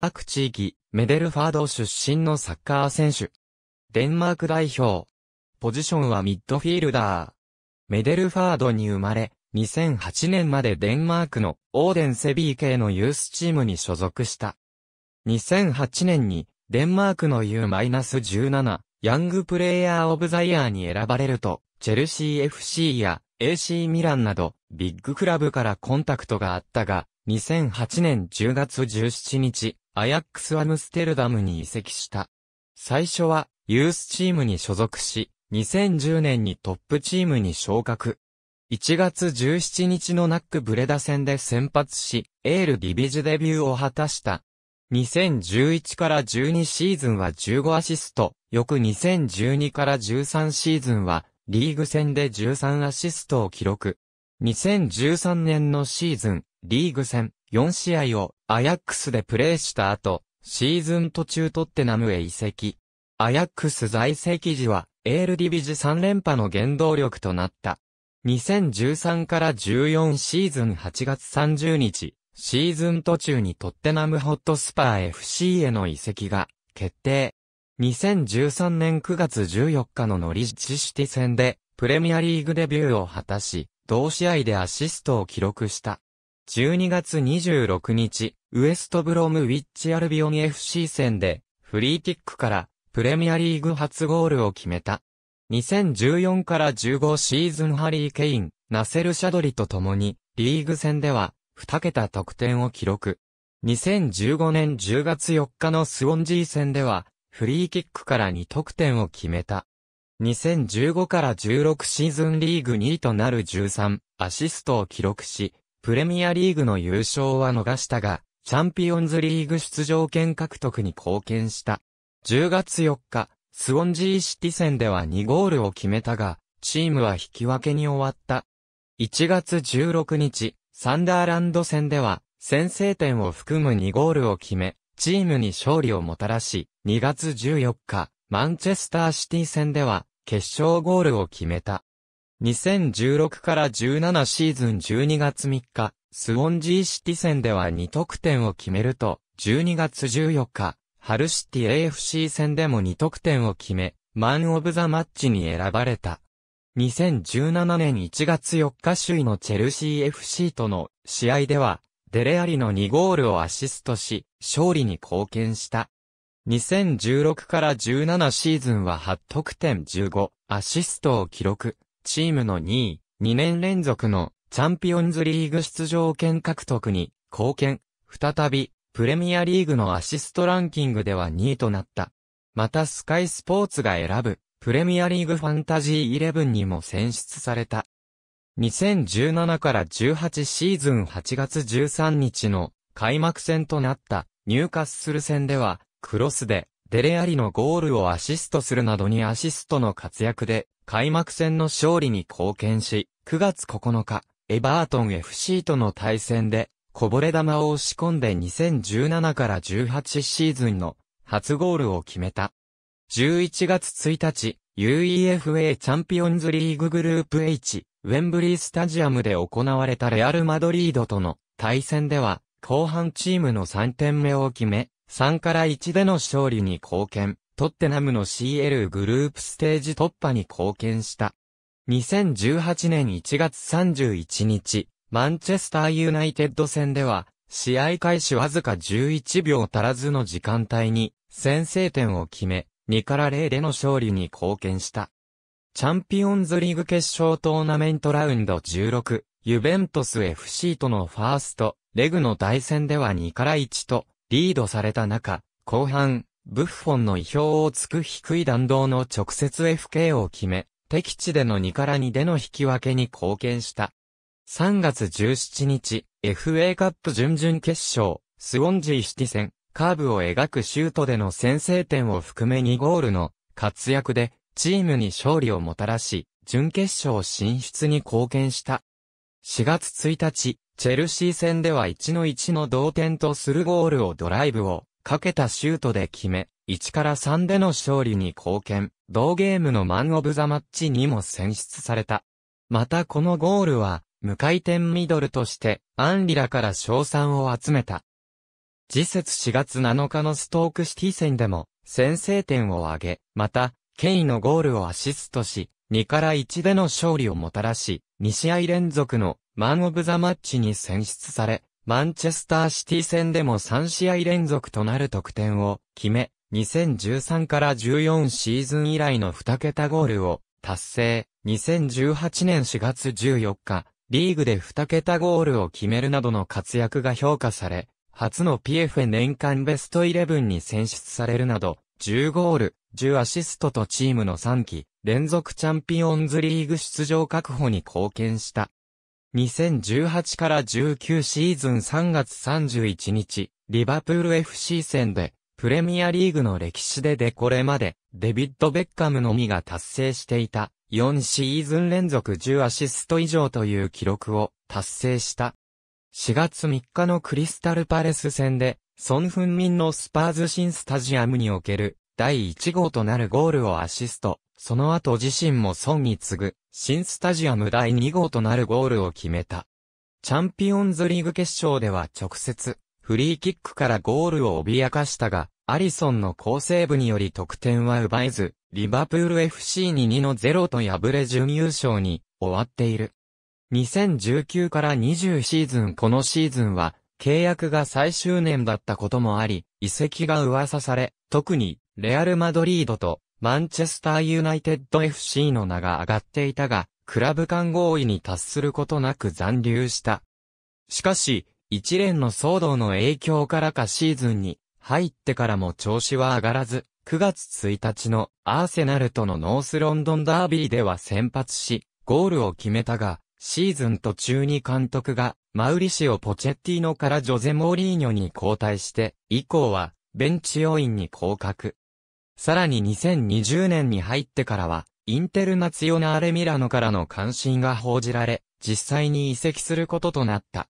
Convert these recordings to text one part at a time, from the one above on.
各地域、メデルファード出身のサッカー選手。デンマーク代表。ポジションはミッドフィールダー。メデルファードに生まれ、2008年までデンマークのオーデンセビー系のユースチームに所属した。2008年にデンマークの U-17 ヤングプレイヤーオブザイヤーに選ばれると、チェルシー FC や AC ミランなどビッグクラブからコンタクトがあったが、2008年10月17日、アヤックスアムステルダムに移籍した。最初は、ユースチームに所属し、2010年にトップチームに昇格。1月17日のナックブレダ戦で先発し、エールディビジデビューを果たした。2011から12シーズンは15アシスト、翌2012から13シーズンは、リーグ戦で13アシストを記録。2013年のシーズン、リーグ戦4試合をアヤックスでプレーした後、シーズン途中トッテナムへ移籍。アヤックス在籍時は、エールディビジ3連覇の原動力となった。2013から14シーズン8月30日、シーズン途中にトッテナムホットスパー FC への移籍が決定。2013年9月14日のノリッチシティ戦でプレミアリーグデビューを果たし、同試合でアシストを記録した。12月26日、ウエストブロムウィッチアルビオン FC 戦で、フリーキックから、プレミアリーグ初ゴールを決めた。2014から15シーズンハリー・ケイン、ナセル・シャドリと共に、リーグ戦では、2桁得点を記録。2015年10月4日のスウォンジー戦では、フリーキックから2得点を決めた。2015から16シーズンリーグ2位となる13アシストを記録し、プレミアリーグの優勝は逃したが、チャンピオンズリーグ出場権獲得に貢献した。10月4日、スウォンジーシティ戦では2ゴールを決めたが、チームは引き分けに終わった。1月16日、サンダーランド戦では、先制点を含む2ゴールを決め、チームに勝利をもたらし、2月14日、マンチェスターシティ戦では、決勝ゴールを決めた。2016から17シーズン12月3日、スウォンジーシティ戦では2得点を決めると、12月14日、ハルシティ AFC 戦でも2得点を決め、マン・オブ・ザ・マッチに選ばれた。2017年1月4日首位のチェルシー FC との試合では、デレアリの2ゴールをアシストし、勝利に貢献した。2016から17シーズンは8得点15アシストを記録。チームの2位、2年連続のチャンピオンズリーグ出場権獲得に貢献、再び、プレミアリーグのアシストランキングでは2位となった。またスカイスポーツが選ぶ、プレミアリーグファンタジー11にも選出された。2017から18シーズン8月13日の開幕戦となったニューカッスル戦では、クロスでデレアリのゴールをアシストするなどにアシストの活躍で、開幕戦の勝利に貢献し、9月9日、エバートン FC との対戦で、こぼれ球を押し込んで2017から18シーズンの初ゴールを決めた。11月1日、UEFA チャンピオンズリーググループ H、ウェンブリースタジアムで行われたレアル・マドリードとの対戦では、後半チームの3点目を決め、3から1での勝利に貢献、トッテナムの CL グループステージ突破に貢献した。2018年1月31日、マンチェスターユナイテッド戦では、試合開始わずか11秒足らずの時間帯に、先制点を決め、2から0での勝利に貢献した。チャンピオンズリーグ決勝トーナメントラウンド16、ユベントス FC とのファースト、レグの対戦では2から1と、リードされた中、後半、ブッフォンの意表をつく低い弾道の直接 FK を決め、敵地での2から2での引き分けに貢献した。3月17日、FA カップ準々決勝、スウォンジーシティ戦、カーブを描くシュートでの先制点を含め2ゴールの活躍で、チームに勝利をもたらし、準決勝進出に貢献した。4月1日、チェルシー戦では1の1の同点とするゴールをドライブをかけたシュートで決め、1から3での勝利に貢献、同ゲームのマンオブザマッチにも選出された。またこのゴールは、無回転ミドルとして、アンリラから賞賛を集めた。次節4月7日のストークシティ戦でも、先制点を挙げ、また、ケイのゴールをアシストし、2から1での勝利をもたらし、2試合連続のマンオブザマッチに選出され、マンチェスターシティ戦でも3試合連続となる得点を決め、2013から14シーズン以来の2桁ゴールを達成。2018年4月14日、リーグで2桁ゴールを決めるなどの活躍が評価され、初の PFA 年間ベストイレブンに選出されるなど、10ゴール、10アシストとチームの3期、連続チャンピオンズリーグ出場確保に貢献した。2018から19シーズン3月31日、リバプール FC 戦で、プレミアリーグの歴史ででこれまで、デビッド・ベッカムのみが達成していた、4シーズン連続10アシスト以上という記録を達成した。4月3日のクリスタルパレス戦で、ソン・フンミンのスパーズ新スタジアムにおける第1号となるゴールをアシスト、その後自身も孫に次ぐ、新スタジアム第2号となるゴールを決めた。チャンピオンズリーグ決勝では直接、フリーキックからゴールを脅かしたが、アリソンの好セーブにより得点は奪えず、リバプール FC に2の0と敗れ準優勝に終わっている。2019から20シーズンこのシーズンは、契約が最終年だったこともあり、移籍が噂され、特にレアル・マドリードとマンチェスター・ユナイテッド FC の名が上がっていたが、クラブ間合意に達することなく残留した。しかし、一連の騒動の影響からかシーズンに入ってからも調子は上がらず、9月1日のアーセナルとのノースロンドンダービーでは先発し、ゴールを決めたが、シーズン途中に監督がマウリシオ・ポチェッティノからジョゼ・モーリーニョに交代して、以降はベンチ要員に降格。さらに2020年に入ってからは、インテルナツヨナーレミラノからの関心が報じられ、実際に移籍することとなった。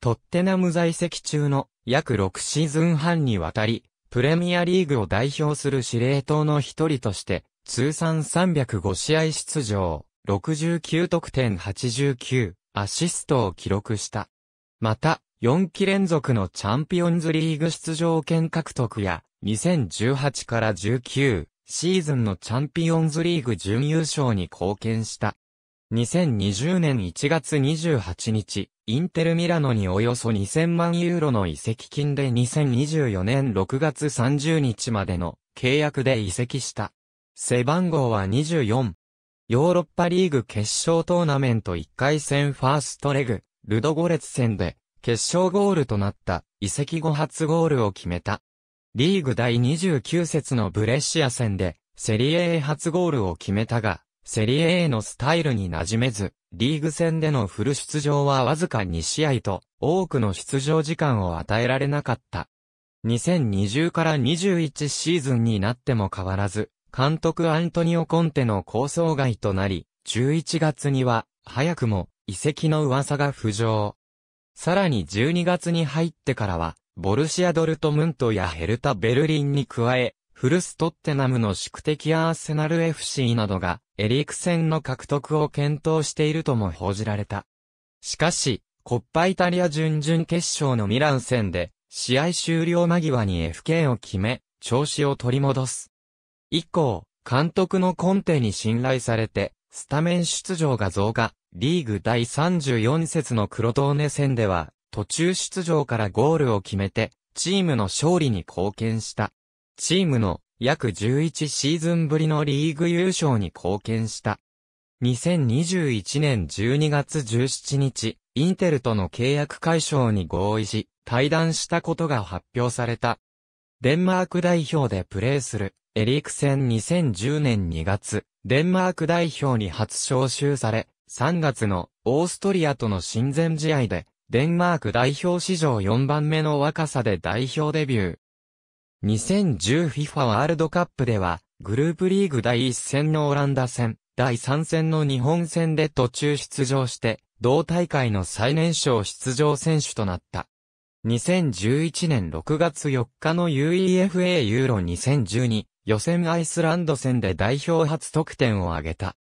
トッテナム在籍中の約6シーズン半にわたり、プレミアリーグを代表する司令塔の一人として、通算305試合出場、69得点89、アシストを記録した。また、4期連続のチャンピオンズリーグ出場権獲得や、2018から19シーズンのチャンピオンズリーグ準優勝に貢献した。2020年1月28日、インテルミラノにおよそ2000万ユーロの移籍金で2024年6月30日までの契約で移籍した。背番号は24。ヨーロッパリーグ決勝トーナメント1回戦ファーストレグ、ルドゴレツ戦で決勝ゴールとなった移籍後初ゴールを決めた。リーグ第29節のブレッシア戦で、セリエ A 初ゴールを決めたが、セリエ A のスタイルに馴染めず、リーグ戦でのフル出場はわずか2試合と、多くの出場時間を与えられなかった。2020から21シーズンになっても変わらず、監督アントニオ・コンテの構想外となり、11月には、早くも、移籍の噂が浮上。さらに12月に入ってからは、ボルシア・ドルトムントやヘルタ・ベルリンに加え、フルストッテナムの宿敵アーセナル FC などが、エリクセンの獲得を検討しているとも報じられた。しかし、コッパイタリア準々決勝のミラン戦で、試合終了間際に FK を決め、調子を取り戻す。以降、監督のコンテに信頼されて、スタメン出場が増加、リーグ第34節のクロトーネ戦では、途中出場からゴールを決めて、チームの勝利に貢献した。チームの約11シーズンぶりのリーグ優勝に貢献した。2021年12月17日、インテルとの契約解消に合意し、対談したことが発表された。デンマーク代表でプレーする、エリクセン2010年2月、デンマーク代表に初招集され、3月のオーストリアとの親善試合で、デンマーク代表史上4番目の若さで代表デビュー。2010FIFA ワールドカップでは、グループリーグ第1戦のオランダ戦、第3戦の日本戦で途中出場して、同大会の最年少出場選手となった。2011年6月4日の UEFA ユーロ2012予選アイスランド戦で代表初得点を挙げた。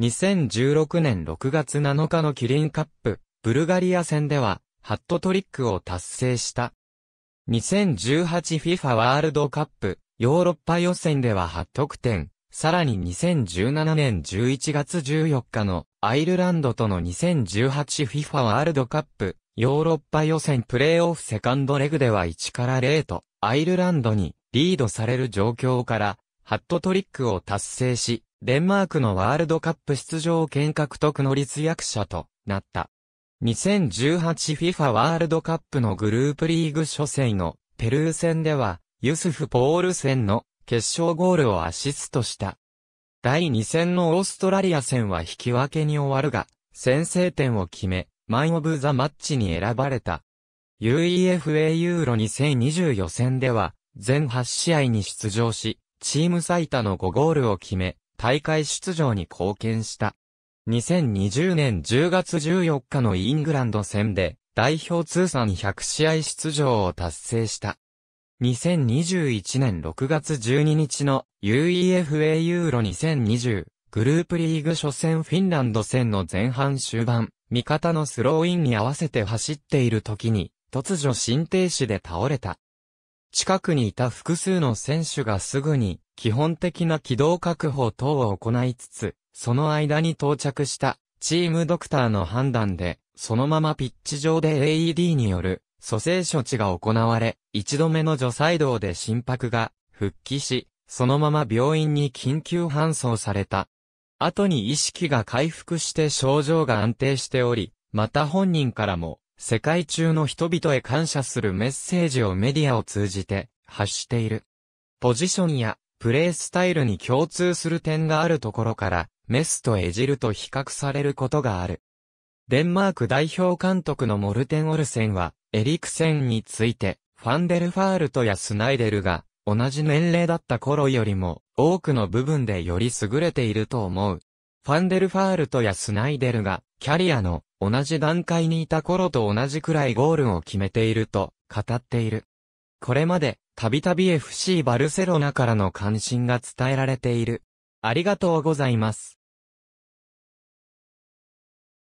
2016年6月7日のキリンカップブルガリア戦では、ハットトリックを達成した。2018FIFA ワールドカップ、ヨーロッパ予選では8得点、さらに2017年11月14日のアイルランドとの 2018FIFA ワールドカップ、ヨーロッパ予選プレイオフセカンドレグでは1から0と、アイルランドにリードされる状況から、ハットトリックを達成し、デンマークのワールドカップ出場権獲得の立役者となった。2018FIFA ワールドカップのグループリーグ初戦のペルー戦では、ユスフ・ポール戦の決勝ゴールをアシストした。第2戦のオーストラリア戦は引き分けに終わるが、先制点を決め、マン・オブ・ザ・マッチに選ばれた。UEFA ユーロ2020予選では、全8試合に出場し、チーム最多の5ゴールを決め、大会出場に貢献した。2020年10月14日のイングランド戦で、代表通算100試合出場を達成した。2021年6月12日の UEFA ユーロ2020グループリーグ初戦フィンランド戦の前半終盤、味方のスローインに合わせて走っている時に、突如心停止で倒れた。近くにいた複数の選手がすぐに、基本的な軌道確保等を行いつつ、その間に到着したチームドクターの判断で、そのままピッチ上で AED による蘇生処置が行われ、一度目の除細動で心拍が復帰し、そのまま病院に緊急搬送された。後に意識が回復して症状が安定しており、また本人からも、世界中の人々へ感謝するメッセージをメディアを通じて発している。ポジションやプレイスタイルに共通する点があるところから、メスとエジルと比較されることがある。デンマーク代表監督のモルテン・オルセンは、エリクセンについて、ファンデルファールトやスナイデルが、同じ年齢だった頃よりも、多くの部分でより優れていると思う。ファンデルファールトやスナイデルが、キャリアの同じ段階にいた頃と同じくらいゴールを決めていると語っている。これまで、たびたび FC バルセロナからの関心が伝えられている。ありがとうございます。